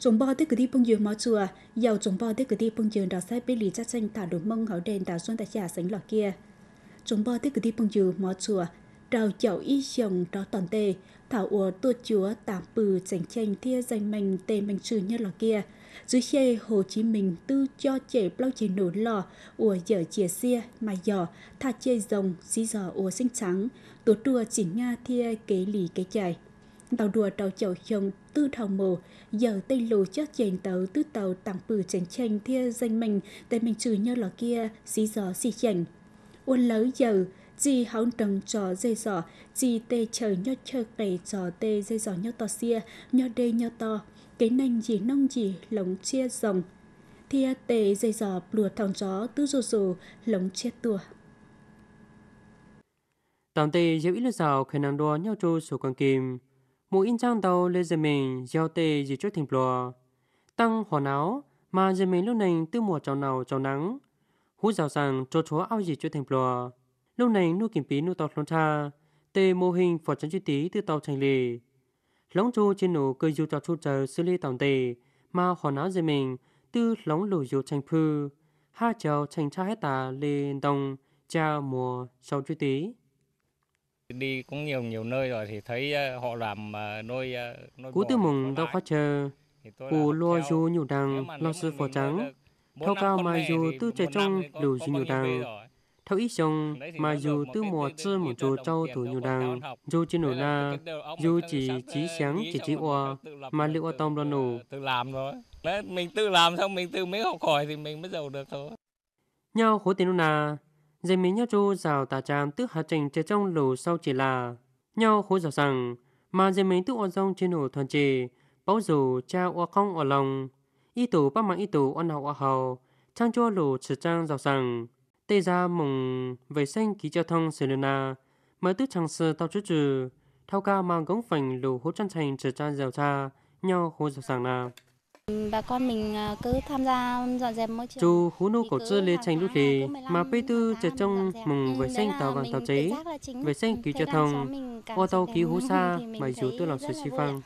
chúng bao tới cái đi bông dừa mỏ chùa giàu chúng bao tới cái đi bông dừa đào sai bê lì cha tranh thả đồ mông hảo đền đào xuân tại nhà sánh lọ kia chúng bao tới cái đi bông dừa mỏ chùa đào chậu y chồng đó toàn tề thảo ủa tua chúa tạm bừ tranh tranh thia danh mình tề mình trừ như lọ kia dưới xe Hồ Chí Minh tư cho trẻ bao chế nổ lò ủa dở chìa xia mà giỏ thà chê rồng xí giò ủa xinh trắng tổ trùa chỉ nga thia kế lì kế chài tàu đùa tàu chầu chồng tư thầu mồ giờ tây lù chót chèn tàu tư tàu tặng bự chèn chèn thia danh mình tên mình trừ nhau lò kia xí gió xì chèn uốn lới giờ chỉ hóng trần trò dây giỏ chỉ tê chờ nhau chờ cày trò tê dây giỏ nhau to xia nhau đê nhau to cái nành gì nông gì lồng chia rồng thia tê dây giỏ lùa thòng gió tư rồ rồ lồng chia tua tạm tê dấu ít là giàu khả nàng đo nhau trôi số con kim một in trang tàu lê dân mình gieo tê dì chút thịnh lùa. Tăng hò náo mà dân mình lúc này tư mùa trào nào trào nắng. Hú rào rằng trò chúa ao dì chút thịnh lùa. Lúc này nuôi kiểm bí nuôi tàu lông cha. Tê mô hình phò trấn chú tí tư tàu thành lì. Lóng chú trên nổ cơ dù trò chú chờ xử lý tàu tê Mà hò náo dân mình tư lóng lù dù thành phư. Ha chào thành cha hết tà lê đồng cha mùa sau chú tí. Đi cũng nhiều nhiều nơi rồi thì thấy ờ, họ làm ờ, nuôi ờ, nuôi Cú tư mùng đâu khó chờ. Cú lo dù nhiều đằng lo sư phò trắng. theo cao mà dù tư trẻ trong đủ dù nhiều đằng. theo ít chồng mà dù tư mùa chơ một chỗ trâu thủ nhiều đằng. Dù chỉ nổ na, dù chỉ trí sáng chỉ trí oa mà liệu oa tông lo nổ. Tự làm rồi. Mình tự làm xong mình tự mới học hỏi thì mình mới giàu được thôi. Nhau khối tiền nà Dạy mình nhát ru rào tà chạm tức hạ trình chế trong lù sau chỉ là nhau khối rào rằng mà dạy mình tức ổn dông trên hồ thuần trì báo dù cha oa không ở lòng y tù bác mạng y tù oan hậu oa hầu trang chua lù trừ trang rào rằng tê ra mùng về xanh ký giao thông Selena mới tức chẳng sư tao chút trừ thao ca mang gống phành lù hố trang thành trừ trang rào cha nhau khối rào rằng nào Bà con mình à, cứ tham gia dọn dẹp môi trường. chu hú nô cổ chơ lê tránh đút đề mà bây tư trở trong mừng với xanh tàu vàng tàu cháy, với xanh cứu cho thông, ô tàu cứu hú xa mà chú tôi làm sự xí phăng.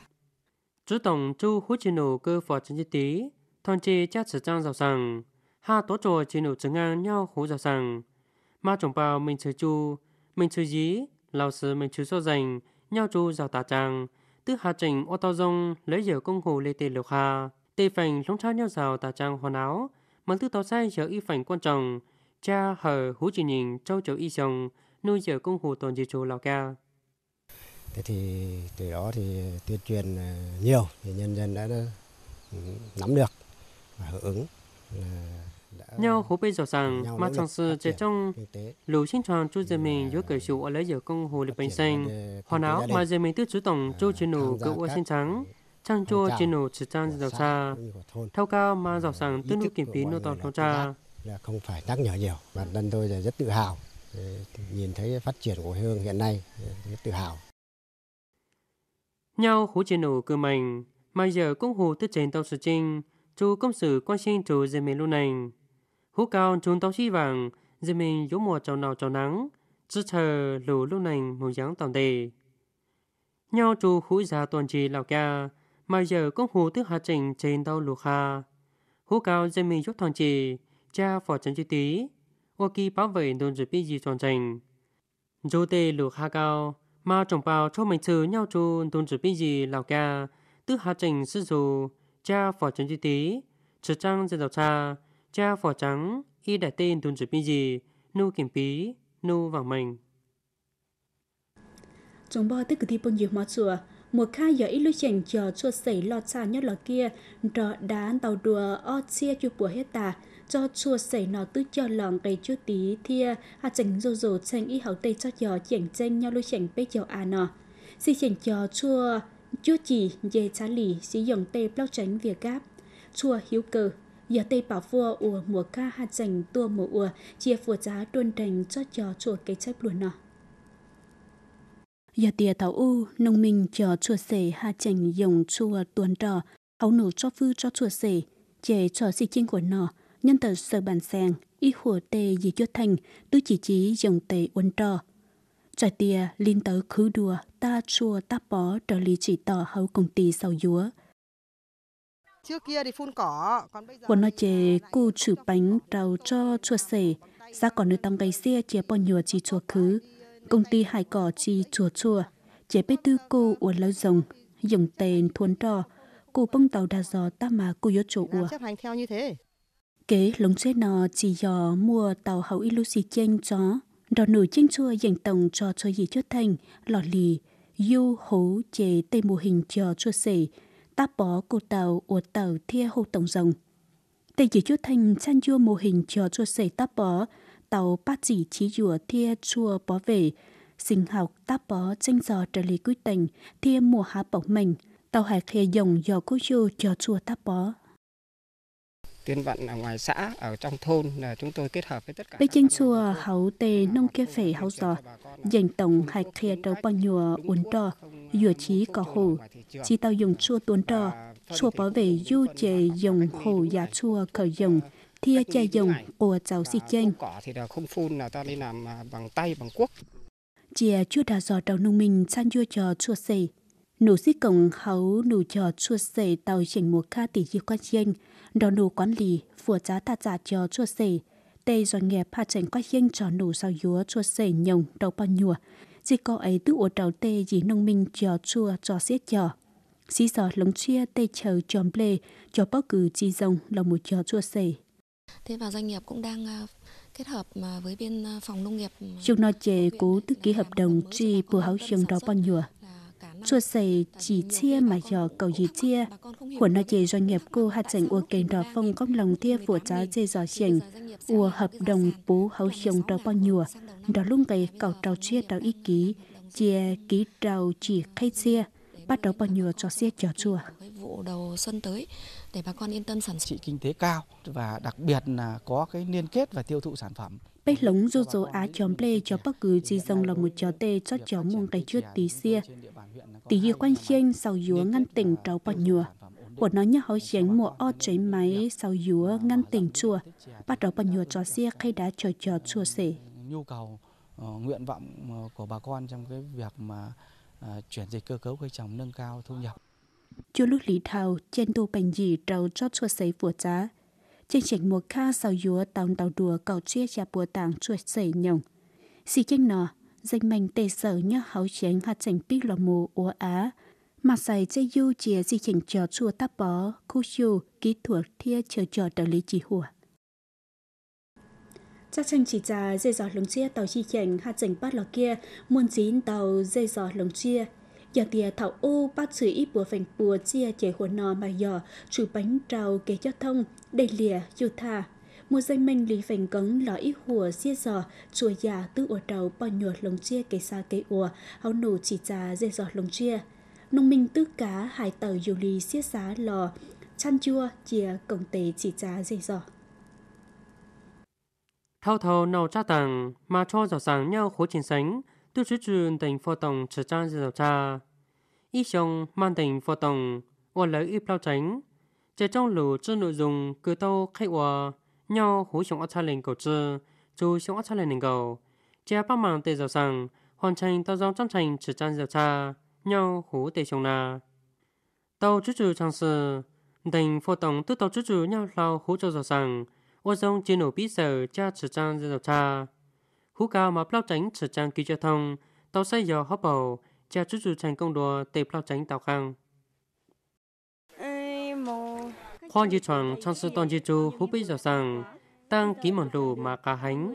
Chú tổng chu hú chỉ nổ cơ phò chân chi tí, thon chê chát sở trang rào rằng, ha tố trò chỉ nổ chứng ngang nhau hú rào rằng, mà chồng bào mình chơi chu mình chơi dí, lão sư mình chú so dành, nhau chú rào tà trang, tức hạ trình ô tàu rông lấy giờ công hồ lê tê lục hà tê phành lóng cha nhau rào tà trang hoàn áo mang tư tàu sai giờ y phành quan trọng cha hờ hú chỉ nhìn châu chấu y chồng nuôi giờ công hồ toàn di chú lào ca thế thì từ đó thì tuyên truyền ờ, nhiều thì nhân dân đã ừ, nắm được và hưởng ứng ờ, nhau hồ bây giờ rằng mà trong sự chế trong lũ sinh tròn chú dân mình giữa cởi chủ ở lấy giờ công hồ lịch bình xanh hoàn áo mà dân mình tư chú tổng chú ờ, chiến nụ cựu sinh trắng chang chua chi nổ chỉ trang dọc xa theo cao mà dọc sàng tư nước kiểm phí nô toàn phong trà là không phải nhắc nhở nhiều bản thân tôi là rất tự hào nhìn thấy phát triển của hương hiện nay rất tự hào nhau hú chỉ nổ cơ mạnh mà giờ cũng hồ tư trên tàu sự trinh chú công sự quan sinh chú dân mình luôn nành hú cao chúng tàu chi vàng dân mình dỗ mùa trào nào trào nắng chứ chờ lù lúc nành màu dáng toàn đề nhau chú hú già toàn trì lào ca mà giờ có hồ tứ hạ trình trên đau lục hà. hú cao dân mình giúp thằng chị, cha phỏ chân chữ tí, ô kỳ bảo vệ đồn dự bị gì tròn trình. Dù tê lục hà cao, mà trọng bào cho mình trừ nhau chú đồn dự bị gì lào ca, tứ hạ trình sư dù, cha phỏ chân chữ tí, trừ trăng dân đào cha, cha phỏ trắng, y đại tên đồn dự bị gì, nu kiểm pí, nu vàng mình. Chúng bò tích cực thi bông dược mọt sửa, một kha giờ ít lúc chèn chờ cho xảy lo xa nhất là kia trò đá tàu đùa o chia chu bùa hết tà cho chua xảy nó tư cho lòng cái chú tí thia à chỉnh dù dù tranh y hậu tây cho giờ chèn tranh nhau lúc chèn bê chiều à nọ si chèn chờ chua chua chỉ dê trả lì xí dòng tê bao tránh việc gáp chua hiếu cờ giờ tây bảo vua ùa mùa ca hạt dành tua mùa ùa chia phùa giá đôn đành cho chờ chùa cây chép luôn nọ giờ tia tàu u nông minh chờ chùa sể ha chành dòng chùa tuần trò hấu nổ cho phư cho chùa sể chế cho xì chinh của nó nhân tờ sở bàn sàng y hùa tê gì cho thành tư chỉ chí dòng tề uốn trò trái tia linh tớ khứ đùa ta chùa ta bó trở lý chỉ tỏ hấu công ty sau dúa Trước kia thì phun cỏ, còn bây giờ... Quần nó chế à, cu chử bánh trầu cho chùa sể, ra còn nơi tăng cây xe chế bò nhùa chỉ chùa khứ công ty hải cỏ chi chùa chùa, chế bê tư cô uốn lâu rồng, dùng tên thuấn trò, cô bông tàu đa gió ta mà cô yếu chỗ ua. Chấp hành theo như thế. Kế lống chế nò chỉ dò mua tàu hậu y lưu xì chênh chó, rò nổi chênh chua dành tổng cho cho gì chốt thành, lò lì, du hố chế tây mô hình cho chua sể ta bỏ cô tàu ua tàu thia hô tổng rồng. Tây chỉ chốt thành chăn chua mô hình cho chua sể ta bỏ tàu ba chỉ chỉ dùa thia chua bó về. Sinh học tá bó tranh giò trở lý quyết tình, thia mùa há bóng mình. Tàu hải khê dòng dò cô dô cho chua tá bó. Tuyên vận ở ngoài xã, ở trong thôn là chúng tôi kết hợp với tất cả. Bây chênh chua hấu tê nông kia phê hấu giò, dành tổng hải khê đầu bằng nhùa uốn trò, dùa chí có hồ. Chỉ tàu dùng chua tuôn trò, chua bó về du chề dùng hồ giả chua khởi dùng thia chai dòng của cháu xì chanh. Cỏ thì là không phun là ta đi làm à, bằng tay, bằng cuốc. Chia chưa đã dò đầu nông mình sang chua trò chua xì. Nụ xí cổng hấu nụ trò chua xì tàu chỉnh mùa kha tỷ dư quan chanh. Đó nụ quản lý, phùa giá ta giả trò chua xì. Tây doanh nghiệp pha chỉnh quan chanh trò nụ sao dúa chua xì nhồng đầu bao nhùa. Chỉ có ấy tự ổ đầu tê dì nông minh trò chua trò xiết trò xí giọt lống chia tê chờ chòm lê cho bó cử chi rồng là một trò chua xì Thế và doanh nghiệp cũng đang à, kết hợp à, với bên à, phòng nông nghiệp. Chúng nó chế cố tư ký hợp đồng chi bù háo trường đó bao nhiêu. Chua xây chỉ chia mà giờ cầu gì chia. Của nó chế doanh nghiệp cô hạt chảnh ua kênh đó phong công lòng tia của giá dê giò chảnh. Ua hợp đồng bố háo trường đó bao nhiêu. Đó luôn cái cầu trào chia trào ý ký. Chia ký trào chỉ khai chia bắt đầu bằng nhựa cho xiết chở chùa. Với vụ đầu xuân tới để bà con yên tâm sản xuất. Trị kinh tế cao và đặc biệt là có cái liên kết và tiêu thụ sản phẩm. Bếch lống dù dỗ á chóm lê cho bất cứ chi dông là một chó tê cho chó muông cái chuốt tí xia. Tí dìa quanh trên sau dúa ngăn tỉnh trấu bằng nhựa của nó nhớ hối chén mùa o cháy máy sau dúa ngăn tỉnh chùa bắt đầu bằng nhựa cho xe khay đá chờ chờ chùa xỉ nhu cầu ờ, nguyện vọng ờ, của bà con trong cái việc mà À, chuyển dịch cơ cấu cây trồng nâng cao thu nhập. Chú lúc lý thảo, trên tu bệnh gì trâu cho chua sấy của giá. Trên trình một kha sau dúa tàu tàu đùa cầu chia ra bùa tàng chua sấy nhồng. Sì chênh nọ, danh mình tề sở nhớ háo chén hạt chảnh bích lò mù ố á. Mà xảy dây du chia di chỉnh trò chua tắp bó, khu chú, kỹ thuật thia chờ trò trợ lý chỉ hùa chắc chắn chỉ trả dây giọt lồng chia tàu chi chảnh hạt chảnh bát lò kia muôn chín tàu dây giọt lồng chia giờ tia thảo ô bát chữ ít bùa phành bùa chia chế hồ nò mà giò chủ bánh trào kế giao thông đầy lìa dù thà một danh minh lý phành cống lõi ít hùa xia giò chùa già tư ổ trầu bò nhuột lồng chia kế xa kế ùa háo nổ chỉ trả dây giọt lồng chia nông minh tư cá hải tàu dù lì xia xá lò chăn chua chia cổng tế chỉ trả dây giọt Thao thao nào cha tàng mà cho rõ ràng nhau khối chiến sánh, tư chứ trường tình phô tổng trở trang dự cha. Ý xong mang tình phô tổng, ua lấy ít lao tránh. Trẻ trong lũ trên nội dung cứ tâu khách ua, nhau hối xong át cha lên cầu trư, chú xong át cha lên cầu. Trẻ bác mạng tê rõ ràng, hoàn thành tao dòng trong thành trở trang dự cha, nhau hối tê xong là tàu chứ trừ trang sự, tình phô tổng tư tao chứ trừ nhau lao hối cho rõ ràng, dông chiến nổ bí sở cha trở trang dân dọc cha. Hú cao mà bao tránh trở trang kỳ giao thông, tàu xây dò hóp bầu, cha chú chú thành công đùa tề bao tránh tàu khang. Khoan di chọn trong sư tôn di chú hú bí dò rằng, tăng ký mòn lù mà cả hánh.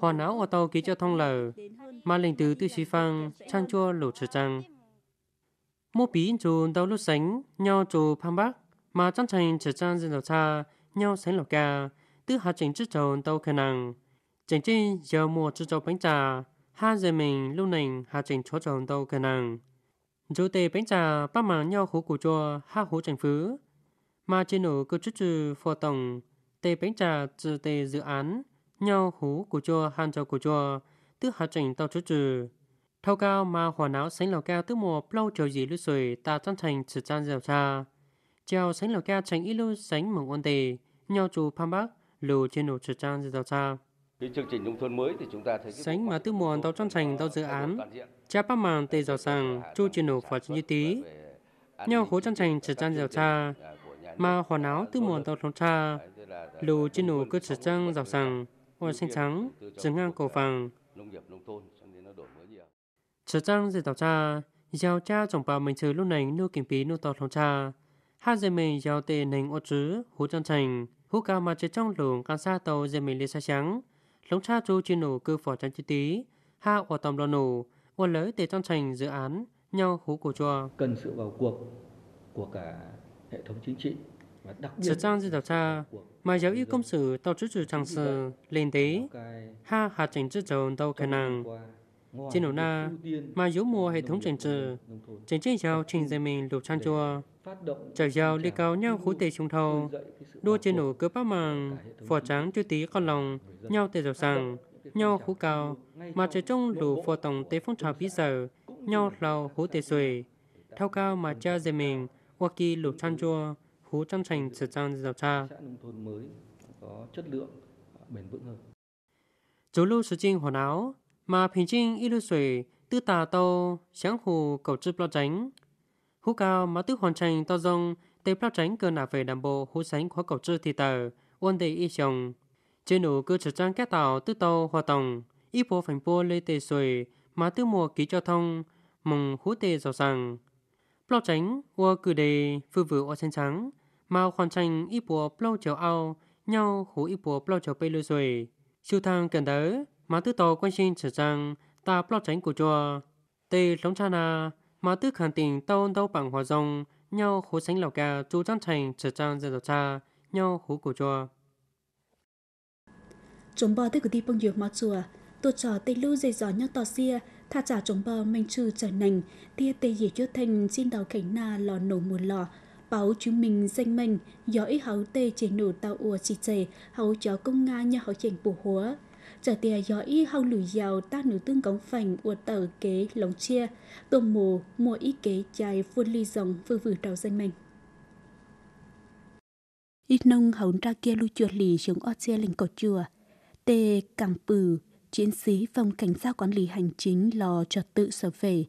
hòa áo ô tàu ký giao thông lờ, mà lệnh từ tư xí phang, trang chua lỗ trở trang. Mô bí chú đau lúc sánh, nhau chú phang bác, mà trang trành trở trang dân dọc cha, nhau sánh lọc ca, tư hạ chỉnh chất trầu tàu khả năng. Chỉnh chi giờ mùa chất trầu bánh trà, ha giờ mình lưu nình hạ chỉnh chỗ trầu tàu khả năng. Dù tề bánh trà bắt mạng nhau hú củ chua ha hú chẳng phứ. Mà trên nổ cơ chút trừ phò tổng, tề bánh trà dự tề dự án, nhau hú củ chua han trầu củ chua, tư hạ chỉnh tàu chút trừ. Thâu cao mà hòa não sánh lào cao tức mùa lâu trầu dị lưu sủi ta chân thành trừ trang dẻo cha. Treo sánh lào cao tránh ít lưu sánh mừng ôn tề, nhau chú phan bác, lù trên nổ trực trang tàu xa. Cái chương trình nông thôn mới thì chúng ta thấy sánh mà tư mòn tàu trang thành tàu dự án cha bác màng tê giò sàng chu trên nổ phật như tí à, nhau hố trang thành trực trang tàu xa à, mà hoàn áo tư mòn tàu trong xa à, lù trên nổ cơ trực trang giàu sàng hoa xanh trắng trứng ngang cầu vàng trực trang tàu xa giao cha trọng bà mình trừ lúc này nô kiểm phí nô tàu trong xa hai giờ mình giao tệ nành ô chứ hố trang thành hú cao mà chết trong lùng can sa tàu dây mình lê xa trắng lống cha chu chi nổ cư phỏ trắng chi tí ha ở tầm lò nổ ở lới tề trong thành dự án nhau hú cổ chùa cần sự vào cuộc của cả hệ thống chính trị và đặc biệt sự trang di đạo cha mà giáo yêu công sự tàu chú trừ trang sự lên tế ha hạt trình chữ trầu tàu khả năng trên đầu na mà yếu mùa hệ thống trình trừ trình chế giao trình dân mình lục trang chua trở giao đi cao nhau khối tề trung thâu đua trên nổ cơ bác màng phò trắng tiêu tí con lòng nhau tề dầu sàng nhau khối cao mà trời trung lũ phò tổng tề phong trào bí sở nhau lào hú tề xuề thao cao mà cha dân mình hoa kỳ lục trang chua hú trăm thành sửa trang dầu cha có chất lượng bền vững hơn. Chú lưu sử trinh hoàn áo, mà bình trinh y lưu sủy tư tà tàu sáng hồ cầu chư bao tránh hú cao mà tức hoàn thành to rong tê bao tránh cơ nả về đàm bộ hú sánh khóa cầu chư thị tờ ôn đề y chồng trên nụ cơ trở trang kết tạo tư tàu hòa tổng y bộ phành bộ lê tê sủy mà tư mùa ký cho thông mong hú tê rõ ràng bao tránh qua cử đề phư vừa ở trên trắng mà hoàn thành y bộ bao chiều ao nhau hú y bộ bao chiều bê lưu sủy siêu thang cần tới mà tư tổ quan sinh trở rằng ta lo tránh của chùa tê sống cha na mà tư khẳng tình tâu đâu bằng hòa rồng nhau hú sánh lão ca chú trang thành trở trang rằng dân cha nhau hú của chùa chúng bò tới của đi bông nhiều mà chùa tổ trò tê lưu dây gió nhau tỏ xia tha trả chúng bò mình trừ trở nành tia tê dì chốt thành xin đầu cảnh na lò nổ mùa lò báo chúng mình danh mình giỏi hấu tê chế nổ tao ua chỉ chề hấu chó công nga nhà hấu chỉnh bù húa Trở tè gió y hông lùi giàu ta nữ tương cống phành uột tờ kế lóng chia, tôm mồ mua y kế chai phun ly dòng vư vử trào danh mình. Ít nông hống ra kia lưu chuột lì xuống o chia lình cột chùa. Tê càng pừ, chiến sĩ phòng cảnh sát quản lý hành chính lò trật tự sở về.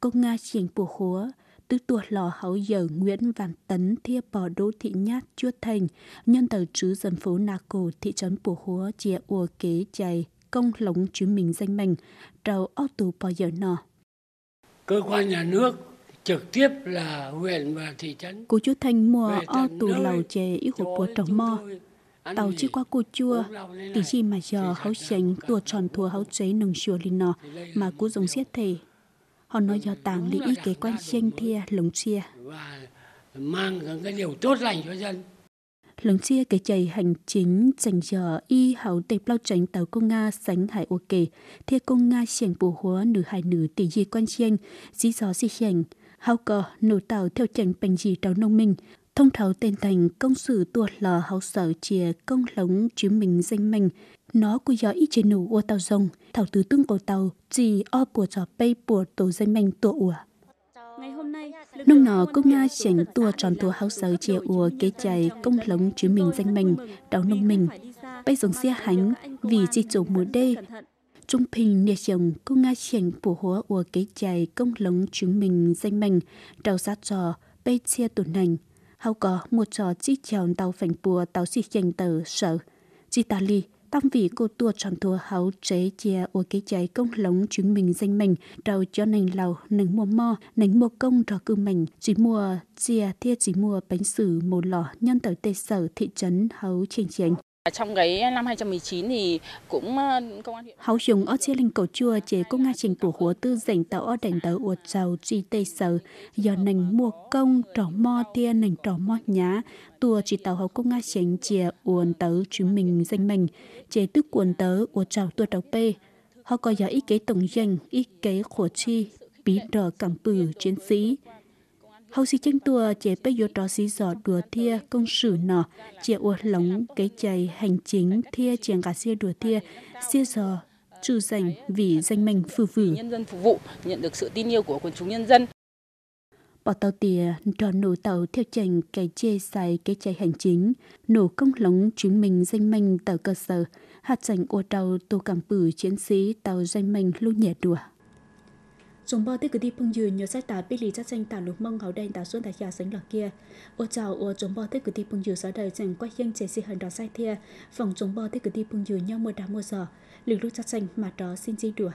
Công Nga triển bùa khúa, tức tuột lò hậu giờ Nguyễn Văn Tấn thia bỏ đô thị nhát chua thành, nhân tờ trứ dân phố Nà Cổ thị trấn Bồ Húa chia ua kế chày công lống chứ mình danh mình, trầu ô tù bỏ giờ nọ. Cơ quan nhà nước trực tiếp là huyện và thị trấn. Cô chú Thanh mua o tù lầu chè ít hộp bùa trồng mò. Tàu chỉ qua cô chua, tỷ chi mà giờ hấu chánh tua tròn thua hấu cháy nồng chùa lên nọ mà cô giống xiết thề họ nói do tàng lý ý kế quan xanh thia lũng chia mang cái điều tốt lành cho dân lũng chia kể chạy hành chính chẳng giờ y hậu tệp bao tránh tàu công nga sánh hải ô kể thia công nga xiềng bù húa nữ hải nữ tỷ di quan xanh dí gió di xiềng hậu cờ nổ tàu theo chẳng bành gì tàu nông minh Thông tháo tên thành công sử tuột lò hậu sở chìa công lống chứng mình danh mình. Nó của gió ít chế nụ ô tàu rồng, thảo tứ tương cổ tàu, chỉ o bùa trò bay bùa tổ danh mình tổ ủa. nông nó cũng nga chỉnh tua tròn tua háo sở chia ùa kế chạy công lống chứng mình danh mình, đào nông mình. Bây dùng xe hánh vì chỉ chủ mùa đê. Trung bình nè chồng cũng nga chỉnh bổ hóa ùa kế chạy công lống chứng mình danh mình, đào sát trò bây chia tổn nành hầu có một trò chi chèo tàu phành bùa tàu xì chành tờ sở. Chi ta ly, tâm vị cô tua tròn thua hậu chế chia ô cái cháy công lống chứng minh danh mình, đầu cho nành lầu, nành mua mò, nành mua công trò cư mình, chỉ mua chia thia chỉ mua bánh xử một lọ nhân tờ tê sở thị trấn hậu chênh chênh. Trong cái năm 2019 thì cũng ờ, công an huyện Hậu dùng ở chia linh cầu chua chế công nga trình của húa tư dành tàu ở đành tàu uột trầu chi tây sở do nành mua công trò mo tia nành trò mo nhá tua chỉ tàu hậu công nga trình chìa uồn tớ chúng mình danh mình chế tức uồn tớ uột trầu tua tàu p họ có giờ ý kế tổng danh ý kế khổ chi bí đờ cẳng bử chiến sĩ hầu sĩ chân tua chế bây giờ trò sĩ giỏ đùa thia công sử nọ chế uột lóng cái chày hành chính thia chèn cả xe đùa thia xe giò trừ dành vì danh mình phù phử. Nhân dân phục vụ, nhận được sự tin yêu của quần chúng nhân dân. Bỏ tàu tìa, trò nổ tàu theo chành cái chê xài cái chạy hành chính, nổ công lóng chứng minh danh mình tàu cơ sở, hạt dành ô tàu tô cảm bử chiến sĩ tàu danh mình lưu nhẹ đùa chúng bao tiếc cứ đi phong dư nhớ sách tả bị lì chắc tranh tả lục mông hào đen tả xuân tả nhà sánh lạc kia ô chào ô chúng bao tiếc cứ đi phong dư sở đời chẳng quay dân chế si hận đó sai thia phòng chúng bao tiếc cứ đi phong dư nhau mưa đá mưa gió lực lúc chắc tranh mà đó xin chi đùa